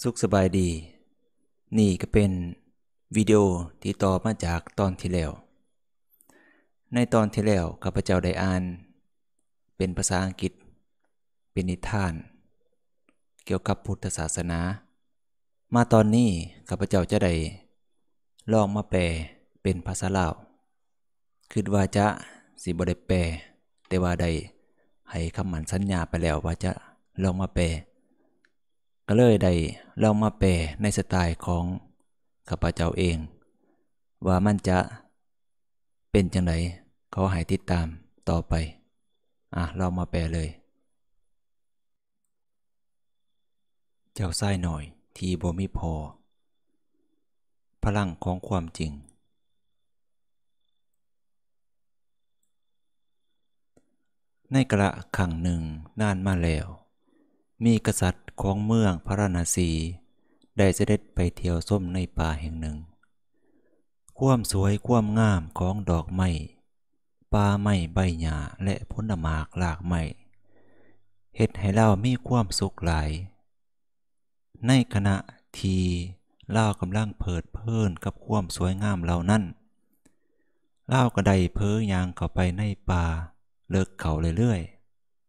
สุขสบายดี นี่ก็เป็นวิดีโอที่ต่อมาจากตอนที่แล้ว ในตอนที่แล้วข้าพเจ้าได้อ่าน เป็นภาษาอังกฤษ เป็นนิทาน เกี่ยวกับพุทธศาสนา มาตอนนี้ข้าพเจ้าจะได้ลองมาแปลเป็นภาษาลาวคือว่าจะสิบได้แปลแต่ว่าได้ให้คำมันสัญญาไปแล้วว่าจะลองมาแปลก็เลยได้เอามาแปลในสไตล์ของข้าพเจ้าเอง ว่ามันจะ เป็นจังไเขอหายติดตามต่อไป อ่ะเรามาแปลเลย เจ้าไส้หน่อย ทีบ่มีพอพลังของความจริง ในกระขังหนึ่ง นานมาแล้ว มีกษัตริย์ของเมืองพระราศีได้เสด็จไปเที่ยวส้มในป่าแห่งหนึ่ง ความสวยความงามของดอกไม้ ป่าไม้ใบหญ้าและพุนหมากหลากไม้เฮ็ดให้เล่ามีความสุขหลาย ในขณะที่เ่ากำลังเพิดเพลินกับความสวยงามเหล่านั้นเล่าก็ได้เพ้อยางเข้าไปในป่าเลิกเขาเรื่อย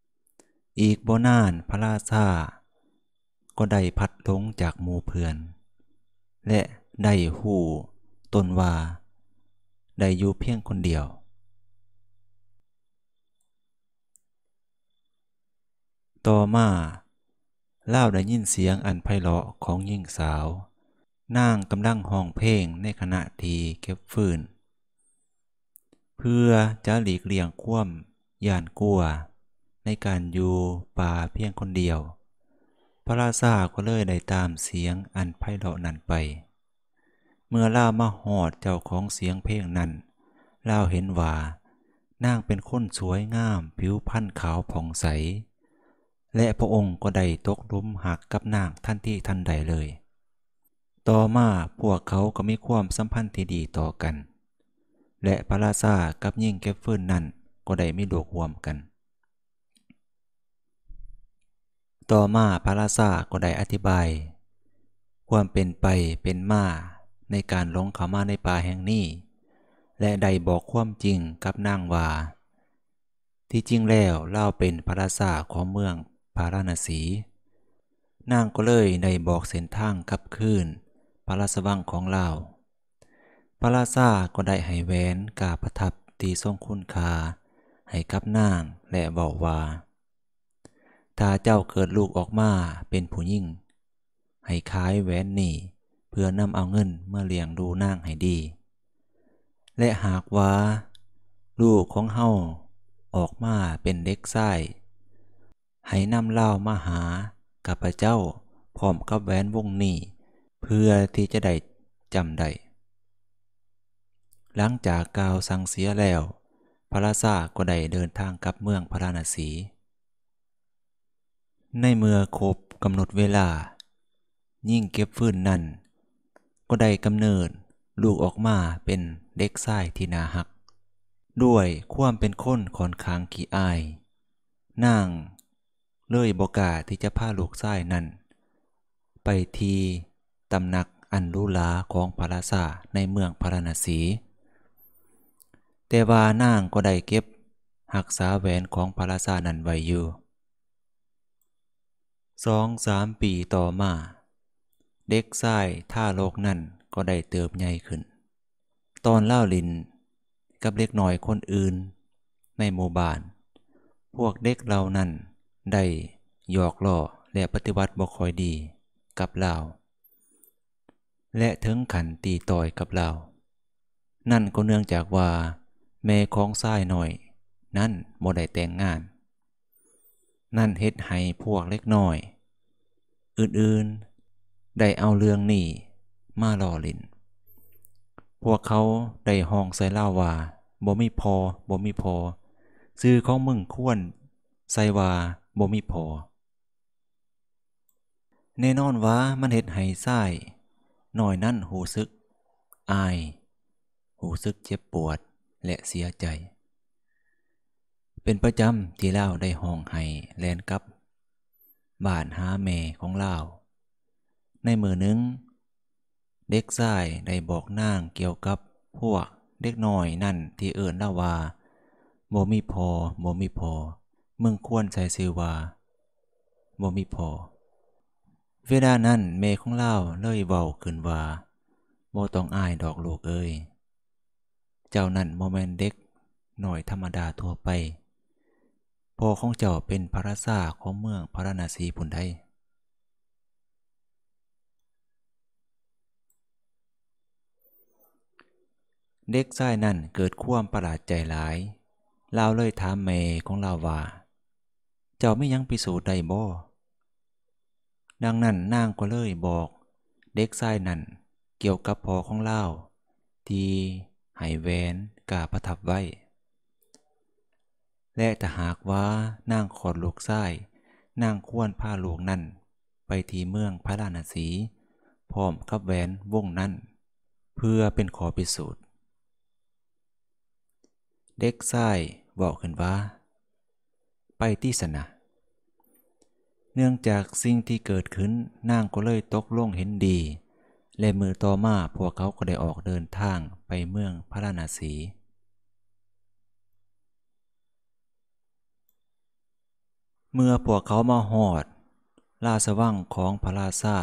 ๆ อีกโบนานพระราชาก็ได้พัดหลงจากหมู่เพื่อน และได้หูตนว่า ได้อยู่เพียงคนเดียว ต่อมาเล่าได้ยินเสียงอันไพเราะของหญิงสาวนั่งกำลังห้องเพลงในขณะที่เก็บฟืน เพื่อจะหลีกเลี่ยงคว่ำย่านกลัว ในการอยู่ป่าเพียงคนเดียวพระราชาก็เลยได้ตามเสียงอันไพเราะนั้นไป เมื่อล่ามาหอดเจ้าของเสียงเพลงนั้นล่าเห็นว่านางเป็นคนสวยงามผิวพรรณขาวผ่องใส และพระองค์ก็ได้ตกลุมหักกับนางทันทีทันใดเลย ต่อมาพวกเขาก็มีความสัมพันธ์ที่ดีต่อกัน และพระราชากับยิ่งแกบฟื้นนั้นก็ได้ไม่ดวกรวมกันต่อมาพระราชาก็ได้อธิบาย ความเป็นไปเป็นมา ในการลงเขามาในป่าแห่งนี้และได้บอกความจริงกับนางว่าที่จริงแล้วเล่าเป็นพระราชาของเมืองพาราณสีนางก็เลยได้บอกเส้นทางขับคืนพระราชวังของเราพระราชาก็ได้ให้แหวนกาประทับตีทรงคุณคาให้กับนางและบอกว่าถ้าเจ้าเกิดลูกออกมาเป็นผู้ยิ่ง ให้ขายแหวนนี่เพื่อนำเอาเงินเมื่อเลี้ยงดูนางให้ดี และหากว่า ลูกของเฮาออกมาเป็นเด็กไส้ให้นำเล่ามาหากับพระเจ้า พร้อมกับแหวนวงนี้เพื่อที่จะได้จำได้ หลังจากกล่าวสั่งเสียแล้ว พระราชาก็ได้เดินทางกลับเมืองพระราณสีในเมื่อครบกำหนดเวลา ยิ่งเก็บฟื้นนั่น ก็ได้กำเนิดลูกออกมาเป็นเด็กชายที่นาหัก ด้วยความเป็นคนขอนค้างขี้อายนางเลยบอกาที่จะพาลูกชายนั่นไปทีตำหนักอันลูลาของพาราซาในเมืองพาราณสีแต่ว่านางก็ได้เก็บหักษาแหวนของพาราซานั่นไว้อยู่สองสามปีต่อมา เด็กชายท่าโลกนั่นก็ได้เติบใหญ่ขึ้น ตอนเล่าลิน กับเล็กหน่อยคนอื่นในหมู่บ้าน พวกเด็กเหล่านั้นได้หยอกล่อและปฏิวัติบ่คอยดีกับเราและถึงขันตีต่อยกับเรา นั่นก็เนื่องจากว่าแม่ของทรายหน่อย นั่นโมได้แต่งงานนั่นเฮ็ดให้พวกเล็กน้อย อื่น ๆ ได้เอาเรื่องนี้มาล่อลิน พวกเขาได้ห้องใส่เล่าว่าบ่มีพอ บ่มีพอ ซื้อของมึงควรใส่ว่าบ่มีพอ แน่นอนว่ามันเฮ็ดให้ไส้หน่อยนั่นหูซึก อาย หูซึกเจ็บปวดและเสียใจเป็นประจำที่เล่าได้ห้องให้แลน กับบ้านหาแม่ของเล่าในมือนึงเด็กชายได้บอกนางเกี่ยวกับพวกเด็กน้อยนั่นที่เอิญเล่าว่าโมมีพอโมมีพอมึงควรใส่ซื้อว่าโมมีพอเวลานั้นเมของเล่าเลยเบาขึ้นว่าโมต้องอายดอกลูกเอ้ยเจ้านั่นโมเมนเด็กหน่อยธรรมดาทั่วไปพ่อของเจ้าเป็นพระราชาของเมืองพระนาศีพุนไดเด็กชายนั่นเกิดควมประหลาดใจหลายเราเลยถามเม่ของเราว่า เจ้าไม่ยังพิสูจน์ได้บ่ ดังนั้นนางก็เลยบอก เด็กชายนั่นเกี่ยวกับพอของเล่าที่หายแวนกาประทับไว้และแต่หากว่านางขอดลูกไส้นางควร้าลูกนั่น ไปที่เมืองพระราณสีพร้อมกับแหวนวงนั้นเพื่อเป็นขอพิสูจน์เด็กไส้บอกขึ้นว่า ไปที่สนะ เนื่องจากสิ่งที่เกิดขึ้นนางก็เลยตกลงเห็นดี และมือต่อมาพวกเขาก็ได้ออกเดินทางไปเมืองพระราณสีเมื่อพวกเขามาหอด ลาสว่างของพระราชา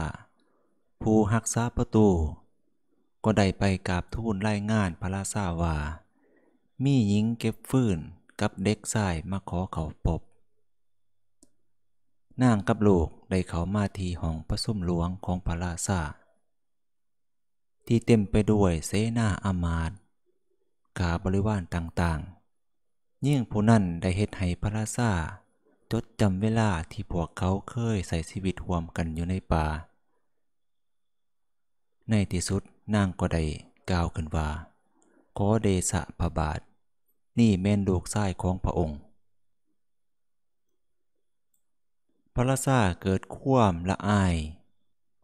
ผู้หักษาประตู ก็ได้ไปกราบทูลรายงานพระราชาว่ามีหญิงเก็บฟื้นกับเด็กชายมาขอเขาปบนางกับลูกได้เขามาทีห้องพระสุมหลวงของพระราชาที่เต็มไปด้วยเสนาอามาตกาบริวารต่างๆ ยิ่งผู้นั้นได้เฮ็ดให้พระราชาจดจำเวลาที่พวกเขาเคยใส่ชีวิตห่วมกันอยู่ในป่า ในที่สุดนางก็ได้กล่าวขึ้นว่า ขอเดชะพระบาท นี่แม่นลูกชายของพระองค์ พระราชาเกิดควมละอาย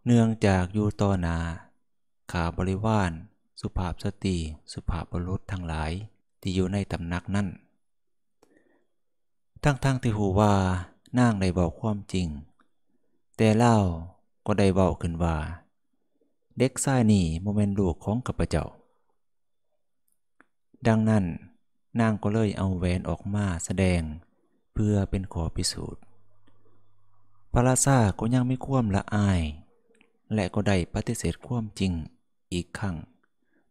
เนื่องจากอยู่ต่อนา ขาบริวาร สุภาพสตรีสุภาพบุรุษทั้งหลาย ที่อยู่ในตำหนักนั้นทั้งๆทที่หูว่านางได้บอกความจริง แต่เล่าก็ได้บอกขึ้นว่าเด็กชายนี่โมเมนลูกของกับเจ้า ดังนั้นนางก็เลยเอาแหวนออกมาแสดงเพื่อเป็นขอพิสูจน์พระราชาก็ยังไม่คว่มละอาย และก็ได้ปฏิเสธความจริงอีกครั้ง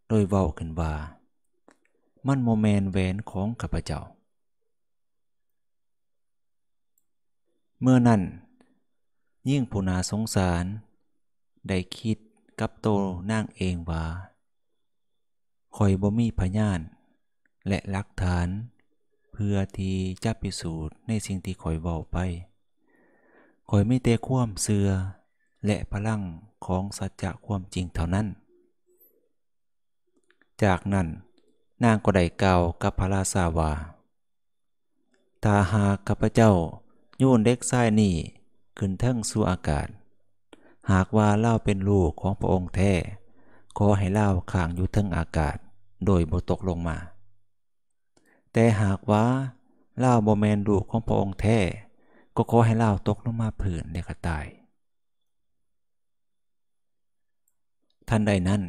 โดยเว้าขึ้นว่ามันโมเมนแหวนของขปาะเจ้าเมื่อนั่นยิ่งผู้นาสงสาร ได้คิดกับโตนั่งเองว่าคอยบ่มีพยาน และหลักฐาน เพื่อที่จะพิสูจน์ในสิ่งที่คอยบอกไปคอยไม่เตะคว่มเสือ และพลังของสัจจะความจริงเท่านั้น จากนั้นนางก็ได้กล่าวกับพระราชาว่าตาหากข้าพเจ้าโยนเด็กไายนี่ขึ้นทั้งสู่อากาศ หากว่าเล่าเป็นลูกของพระองค์แท้ขอให้เล่าข้างอยู่ทั้งอากาศ โดยบตกลงมา แต่หากว่า เล่าบ่แมนลูกของพระองค์แท้ก็ขอให้เล่าตกลงมาผืนเกระตายท่านใดนั้น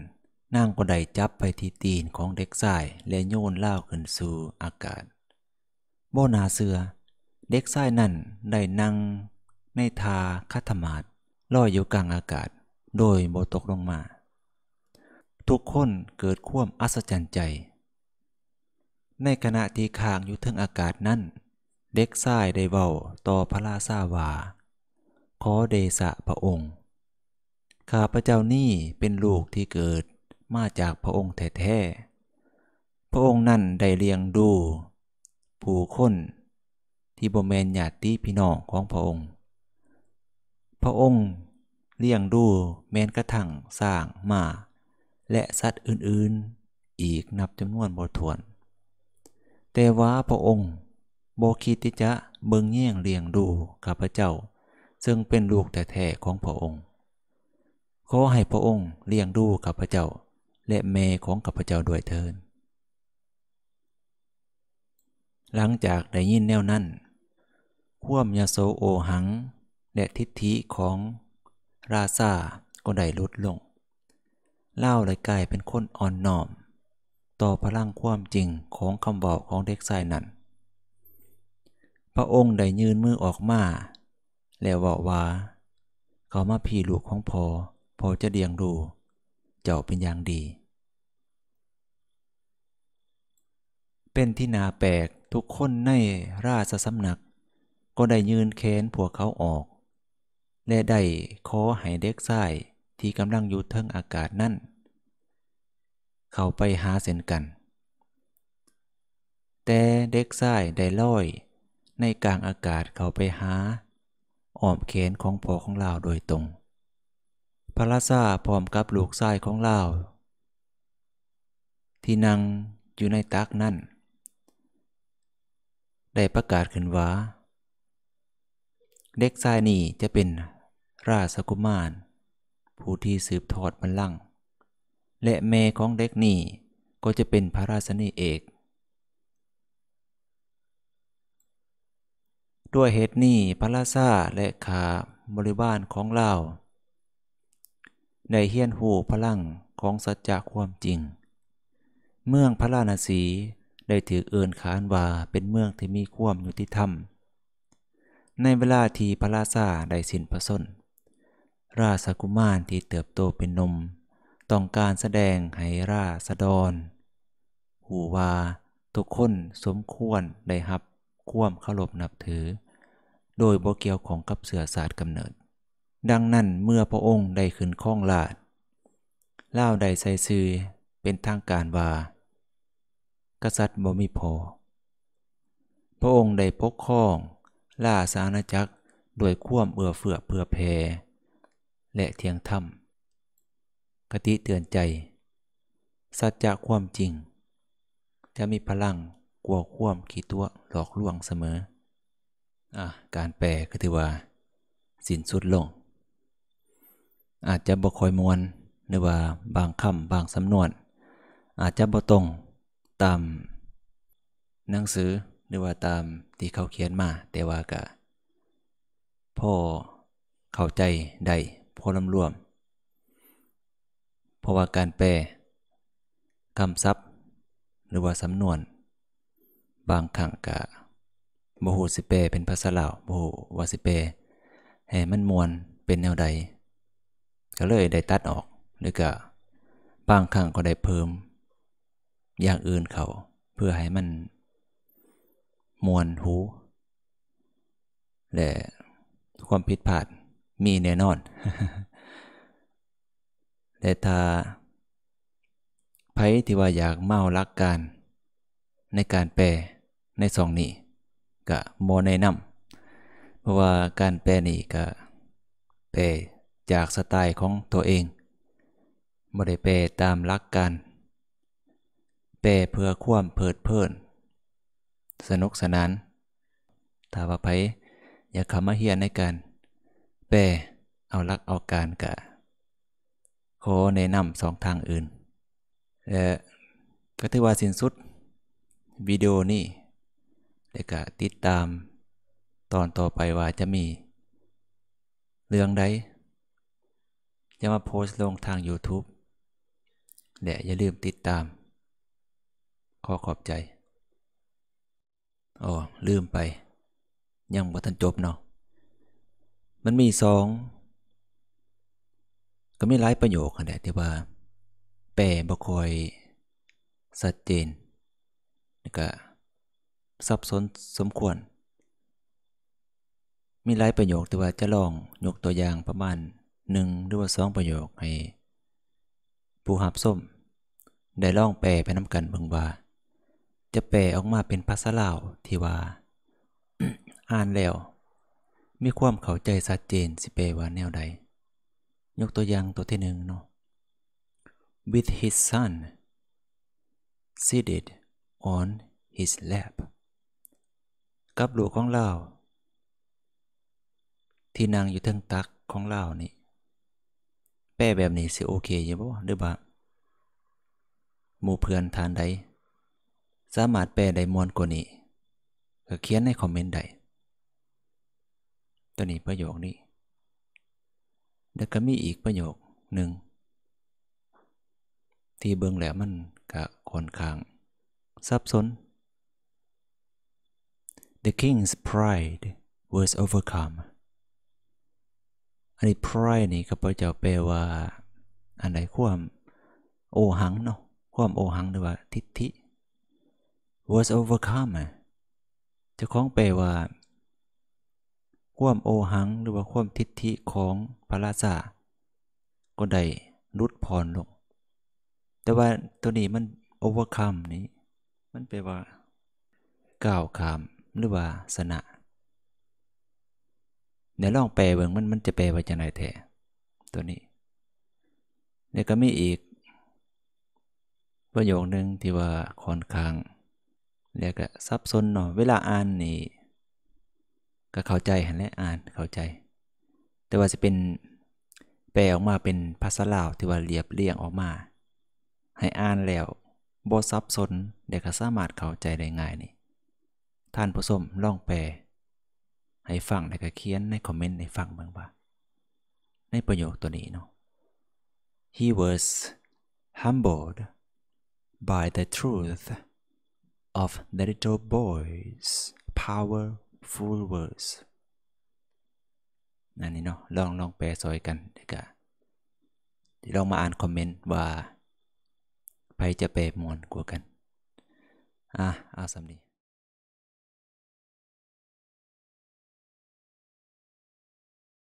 นางก็ได้จับไปที่ตีนของเด็กชายและโยนเล่าขึ้นสู่อากาศโบนาเสือเด็กชายนั่นได้นั่ง ในทาคัธมาตลอยอยู่กลางอากาศ โดยโบตกลงมา ทุกคนเกิดควมอัศจรรย์ใจ ในขณะที่ค้างอยู่ทึงอากาศนั้นเด็กชายได้เว้าต่อพระราชาวาขอเดชะพระองค์ข้าพระเจ้านี่เป็นลูกที่เกิดมาจากพระองค์แท้ๆพระองค์นั่นได้เลี้ยงดู ผู้คนที่บมเมนญาติพี่น้องของพระองค์ พระองค์เลี้ยงดูแมนกระทั่งสร้างมาและสัตว์อื่นๆอีกนับจำนวนบ่ถ้วน แต่ว่าพระองค์บคิดที่จะเบิงแย่งเลี้ยงดูข้าพเจ้า ซึ่งเป็นลูกแต่แท้ของพระองค์ขอให้พระองค์เลี้ยงดูข้าพเจ้า และแม่ของข้าพเจ้าด้วยเถิน หลังจากได้ยินแนวนั้นค่วมยโสโอหัง และทิฏฐิของราซาก็ได้ลดลง เล่าเลยกลายเป็นคนอ่อนน้อม ต่อพลังความจริงของคำบอกของเด็กชายนั้น พระองค์ได้ยืนมือออกมา แล้วบอกว่า เขามาพี่ลูกของพอ พอจะเดียงดูเจ้าเป็นอย่างดี เป็นที่นาแปลกทุกคนในราชสำนักก็ได้ยืนแขนผัวเขาออก และได้ขอให้เด็กชายที่กำลังอยู่เทิงอากาศนั่น เข้าไปหาเส้นกัน แต่เด็กชายได้ลอย ในกลางอากาศเข้าไปหาอ้อมแขนของพ่อของเราโดยตรงพระราชาพร้อมกับลูกชายของเรา ที่นั่งอยู่ในตักนั่นได้ประกาศขึ้นว่าเด็กชายนี่จะเป็นราชกุมาร ผู้ที่สืบทอดบัลลังก์และแม่ของเด็กนี่ก็จะเป็นพระราชนีเอก ด้วยเหตุนี้พระราชาและขาบริบาลของเราในเฮียนหูพลังของสัจจะความจริง เมืองพระราณสีได้ถือเอินขานว่า เป็นเมืองที่มีความยุติธรรมในเวลาที่พระราชาได้สิ้นพระชนราชกุมารที่เติบโตเป็นนม ต้องการแสดงให้ราษฎรหูว่าทุกคนสมควรได้รับความเคารพนับถือ โดยบ่เกี่ยวของกับเสือศาสตร์กำเนิด ดังนั้นเมื่อพระองค์ได้ขึ้นข้องลาด เล่าได้ใส่ซื่อเป็นทางการว่ากษัตริย์บ่มีพอ พระองค์ได้ปกครองล่าสานจักด้วยควมเอื้อเฟื่อเพื่อเพและเทียงธรรมกติเตือนใจ สัจจะความจริง จะมีพลังกลัวควมขีตัวหลอกลวงเสมออ่ะการแปลก็ถือว่า สินสุดลง อาจจะบ่คอยมวนหรือว่าบางคำบางสำนวนอาจจะบ่ตรง ตามหนังสือหรือว่าตามที่เขาเขียนมา แต่ว่าก็พ่อเข้าใจได้พอลำรวม เพราะว่าการแปลคำศัพท์หรือว่าสำนวน บางครั้งกะโมโหสิเปเป็นภาษาลาวโมโหวาสิเปให้มันมวนเป็นแนวใด ก็เลยได้ตัดออกหรือก็บางครั้งก็ได้เพิ่ม อย่างอื่นเขาเพื่อให้มันมวนหูและความผิดพลาดมีแน่นอนแต่ถ้าไพที่ว่าอยากเมาลักการ ในการแปลในสองนี้ก็โมแนะนำเพราะว่าการแปลนี่ก็แปลจากสไตล์ของตัวเองไม่ได้แปลตามลักการแปลเพื่อความเพลิดเพลินสนุกสนานตาว่าไพอย่าขำมาเฮียนในการแปรเอาลักเอาการกะขอแนะนำสองทางอื่นและก็ถือว่าสิ้นสุดวิดีโอนี้และก็ติดตามตอนต่อไปว่าจะมีเรื่องใดจะมาโพสต์ลงทาง YouTube และอย่าลืมติดตาม ขอขอบใจอ๋อ ลืมไป ยังบ่ทันจบเนาะ มันมีสอง ก็ไม่หลายประโยคน์ขนาดะที่ว่า แปลบ่คอยชัดเจนแล้วก็ซับซ้อนสมควร มีหลายประโยคแต่ว่าจะลองยกตัวอย่างประมาณหนึ่งหรือว่าสองประโยคให้ ผู้หับส้ม ได้ลองแปลไปน้ำกันบางบ่าจะแปลออกมาเป็นภาษาลาว ที่ว่า อ่านแล้ว มีความเข้าใจชัดเจน สิแปลว่าแนวใด ยกตัวอย่างตัวที่หนึ่งเนาะ with his son seated on his lap กับลูกของเราที่นางอยู่ทท้งตักของเรานี่ แปลแบบนี้สิโอเคอยู่บ่หรือบ่หมู่เพื่อนทานใดสามารถแปลได้มวนกว่านี้ ก็เขียนในคอมเมนต์ได้ ตัวนี้ประโยคนี้ แล้วก็มีอีกประโยคหนึ่งที่เบื้องแล้วมันก็ค่อนข้างซับซ้อน The king's pride was overcome อันนี้ pride นี่ก็พปะจ้แปลว่าอันไหนความโอหังเนาะ ความโอหังหรือว่าทิฏฐิ was overcome จะคล้องแปลว่า ควมโอหังหรือว่าควมทิฏฐิของพระราชาก็ได้ลดพรลง แต่ว่าตัวนี้มัน overcome นี้ มันแปลว่า ก้าวข้ามหรือว่าสนะเดี๋ยวลองแปลเบิ่งมันมันจะแปลว่าจะไหนแท้ตัวนี้นล้วก็มีอีก ประโยคหนึ่งที่ว่าค่อนข้างเรีวก็ซับซ้อนหน่อยเวลาอ่านนี่ก็เข้าใจหันและอ่านเข้าใจ แต่ว่าจะเป็นแปลออกมาเป็นภาษาลาวที่ว่าเรียบเรียงออกมา ให้อ่านแล้วบ่ซับซ้อนเด็กก็สามารถเข้าใจได้ง่ายนี่ท่านผู้ชมลองแปลให้ฟังแล้วก็เขียนในคอมเมนต์ให้ฟังบ้างว่า ในประโยคตัวนี้เนาะ he was humbled by the truth of the little boy's powerful words นั่นนี่เนาะลองลองแปลซอยกันดีกว่าลองมาอ่านคอมเมนต์ว่าใครจะแปลมอนกว่ากันอ่ะเอาสำนี